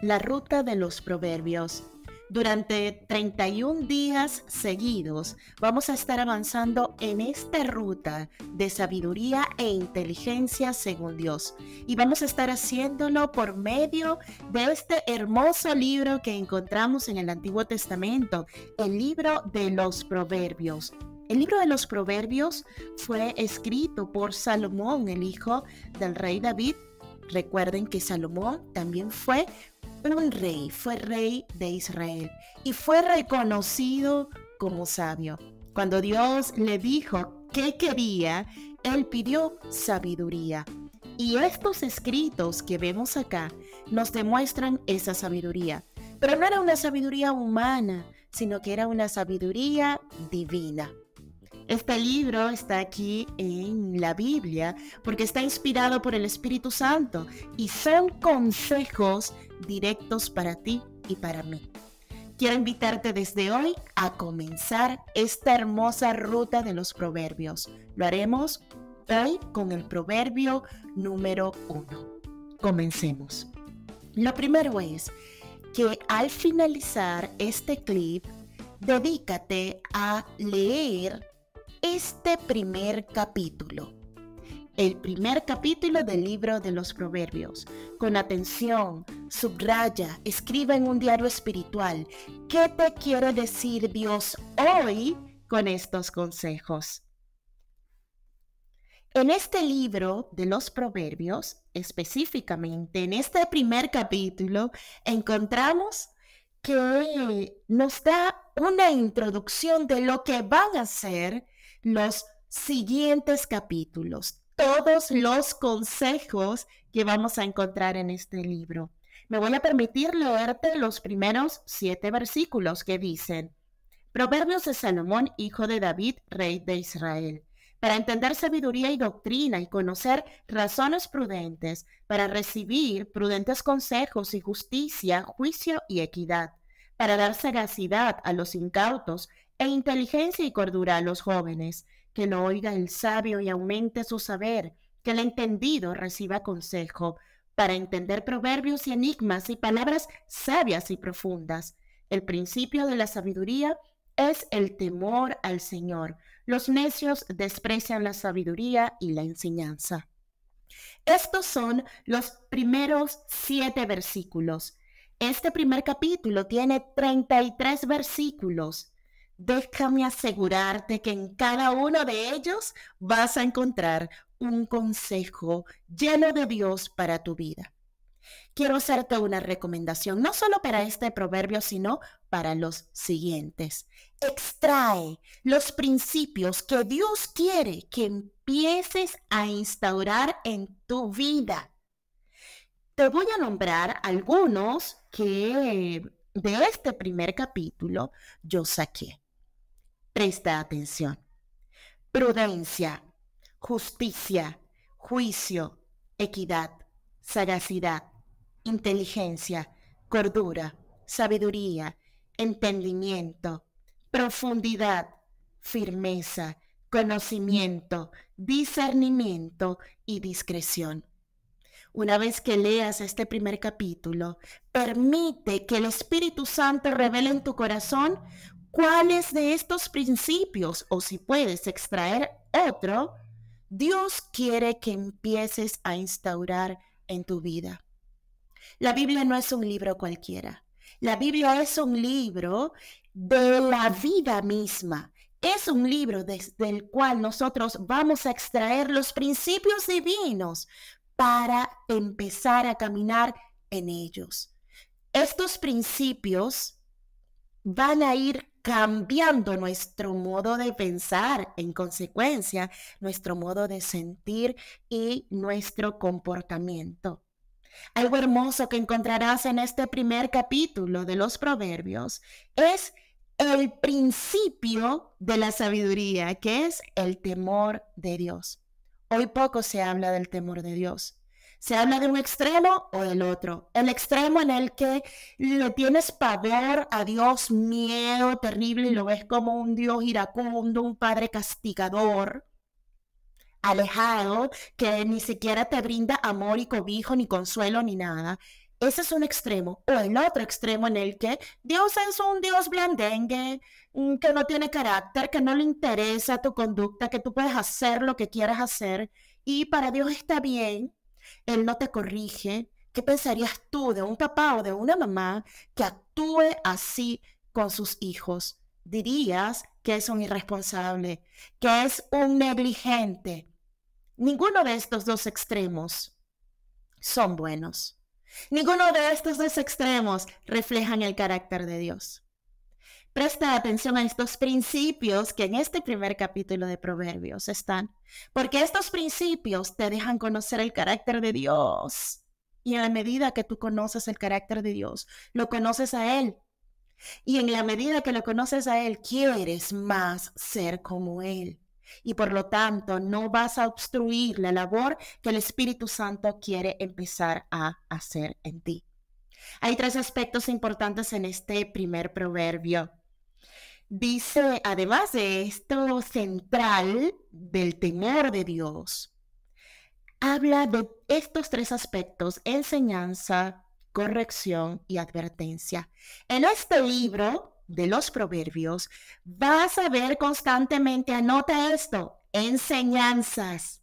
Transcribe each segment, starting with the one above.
la ruta de los proverbios. Durante 31 días seguidos vamos a estar avanzando en esta ruta de sabiduría e inteligencia según Dios. Y vamos a estar haciéndolo por medio de este hermoso libro que encontramos en el Antiguo Testamento, el libro de los proverbios. El libro de los Proverbios fue escrito por Salomón, el hijo del rey David. Recuerden que Salomón también fue pero el rey, fue rey de Israel y fue reconocido como sabio. Cuando Dios le dijo qué quería, él pidió sabiduría. Y estos escritos que vemos acá nos demuestran esa sabiduría. Pero no era una sabiduría humana, sino que era una sabiduría divina. Este libro está aquí en la Biblia porque está inspirado por el Espíritu Santo y son consejos directos para ti y para mí. Quiero invitarte desde hoy a comenzar esta hermosa ruta de los proverbios. Lo haremos hoy con el proverbio número uno. Comencemos. Lo primero es que al finalizar este clip, dedícate a leer este primer capítulo, el primer capítulo del libro de los proverbios. Con atención, subraya, escriba en un diario espiritual qué te quiere decir Dios hoy con estos consejos. En este libro de los proverbios, específicamente en este primer capítulo, encontramos que nos da una introducción de lo que van a ser los siguientes capítulos, todos los consejos que vamos a encontrar en este libro. Me voy a permitir leerte los primeros siete versículos que dicen, Proverbios de Salomón, hijo de David, rey de Israel. Para entender sabiduría y doctrina y conocer razones prudentes, para recibir prudentes consejos y justicia, juicio y equidad, para dar sagacidad a los incautos e inteligencia y cordura a los jóvenes, que no oiga el sabio y aumente su saber, que el entendido reciba consejo, para entender proverbios y enigmas y palabras sabias y profundas. El principio de la sabiduría es el temor al Señor. Los necios desprecian la sabiduría y la enseñanza. Estos son los primeros siete versículos. Este primer capítulo tiene 33 versículos déjame asegurarte que en cada uno de ellos vas a encontrar un consejo lleno de Dios para tu vida. Quiero hacerte una recomendación, no solo para este proverbio, sino para los siguientes. Extrae los principios que Dios quiere que empieces a instaurar en tu vida. Te voy a nombrar algunos que de este primer capítulo yo saqué. Presta atención. Prudencia, justicia, juicio, equidad, sagacidad, inteligencia, cordura, sabiduría, entendimiento, profundidad, firmeza, conocimiento, discernimiento y discreción. Una vez que leas este primer capítulo, permite que el Espíritu Santo revele en tu corazón cuáles de estos principios o si puedes extraer otro, Dios quiere que empieces a instaurar en tu vida. La Biblia no es un libro cualquiera. La Biblia es un libro de la vida misma. Es un libro desde el cual nosotros vamos a extraer los principios divinos para empezar a caminar en ellos. Estos principios van a ir cambiando nuestro modo de pensar, en consecuencia, nuestro modo de sentir y nuestro comportamiento. Algo hermoso que encontrarás en este primer capítulo de los Proverbios es el principio de la sabiduría, que es el temor de Dios. Hoy poco se habla del temor de Dios. Se habla de un extremo o del otro. El extremo en el que le tienes pavor a Dios, miedo terrible y lo ves como un Dios iracundo, un padre castigador, alejado, que ni siquiera te brinda amor y cobijo, ni consuelo, ni nada. Ese es un extremo. O el otro extremo en el que Dios es un Dios blandengue, mm, que no tiene carácter, que no le interesa tu conducta, que tú puedes hacer lo que quieras hacer y para Dios está bien él no te corrige, ¿qué pensarías tú de un papá o de una mamá que actúe así con sus hijos? Dirías que es un irresponsable, que es un negligente. Ninguno de estos dos extremos son buenos. Ninguno de estos dos extremos reflejan el carácter de Dios. Presta atención a estos principios que en este primer capítulo de Proverbios están, porque estos principios te dejan conocer el carácter de Dios. Y en la medida que tú conoces el carácter de Dios, lo conoces a Él. Y en la medida que lo conoces a Él, quieres más ser como Él. Y por lo tanto, no vas a obstruir la labor que el Espíritu Santo quiere empezar a hacer en ti. Hay tres aspectos importantes en este primer proverbio dice, además de esto central del temor de Dios, habla de estos tres aspectos, enseñanza, corrección y advertencia. En este libro de los proverbios vas a ver constantemente, anota esto, enseñanzas,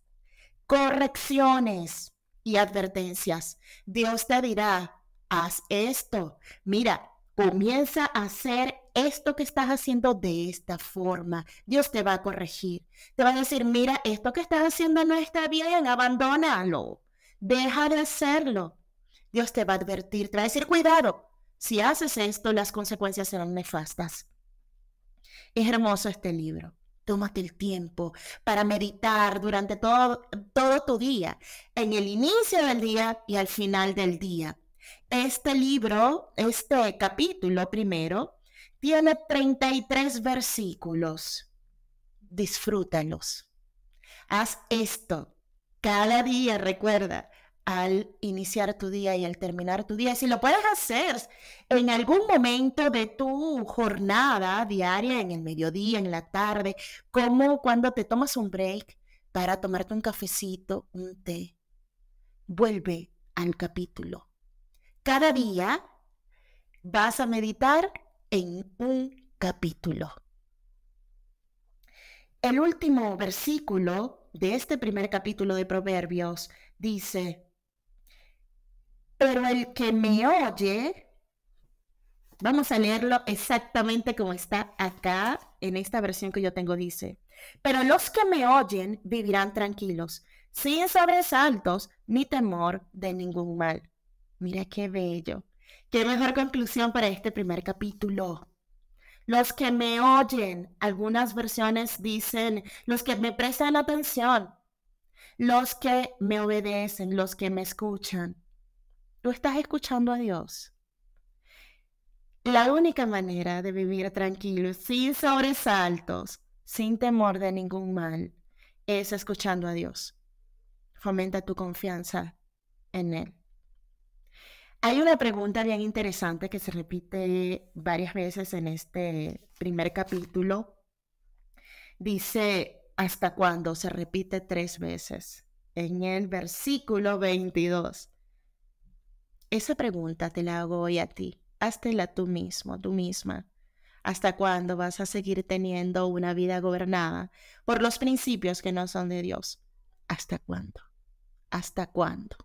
correcciones y advertencias. Dios te dirá, haz esto, mira, comienza a hacer esto que estás haciendo de esta forma. Dios te va a corregir. Te va a decir, mira, esto que estás haciendo no está bien, abandónalo. Deja de hacerlo. Dios te va a advertir, te va a decir, cuidado. Si haces esto, las consecuencias serán nefastas. Es hermoso este libro. Tómate el tiempo para meditar durante todo, todo tu día, en el inicio del día y al final del día. Este libro, este capítulo primero, tiene 33 versículos. Disfrútalos. Haz esto cada día, recuerda, al iniciar tu día y al terminar tu día. Si lo puedes hacer en algún momento de tu jornada diaria, en el mediodía, en la tarde, como cuando te tomas un break para tomarte un cafecito, un té, vuelve al capítulo. Cada día vas a meditar en un capítulo. El último versículo de este primer capítulo de Proverbios dice, pero el que me oye, vamos a leerlo exactamente como está acá en esta versión que yo tengo, dice, pero los que me oyen vivirán tranquilos, sin sobresaltos ni temor de ningún mal. Mira qué bello. Qué mejor conclusión para este primer capítulo. Los que me oyen, algunas versiones dicen, los que me prestan atención, los que me obedecen, los que me escuchan. Tú estás escuchando a Dios. La única manera de vivir tranquilo, sin sobresaltos, sin temor de ningún mal, es escuchando a Dios. Fomenta tu confianza en Él. Hay una pregunta bien interesante que se repite varias veces en este primer capítulo. Dice, ¿hasta cuándo? Se repite tres veces en el versículo 22. Esa pregunta te la hago hoy a ti. Háztela tú mismo, tú misma. ¿Hasta cuándo vas a seguir teniendo una vida gobernada por los principios que no son de Dios? ¿Hasta cuándo? ¿Hasta cuándo?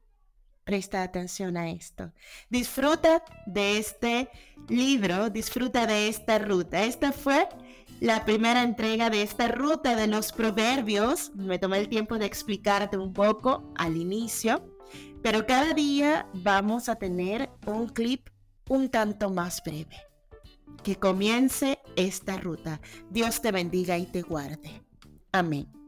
Presta atención a esto. Disfruta de este libro, disfruta de esta ruta. Esta fue la primera entrega de esta ruta de los proverbios. Me tomé el tiempo de explicarte un poco al inicio, pero cada día vamos a tener un clip un tanto más breve. Que comience esta ruta. Dios te bendiga y te guarde. Amén.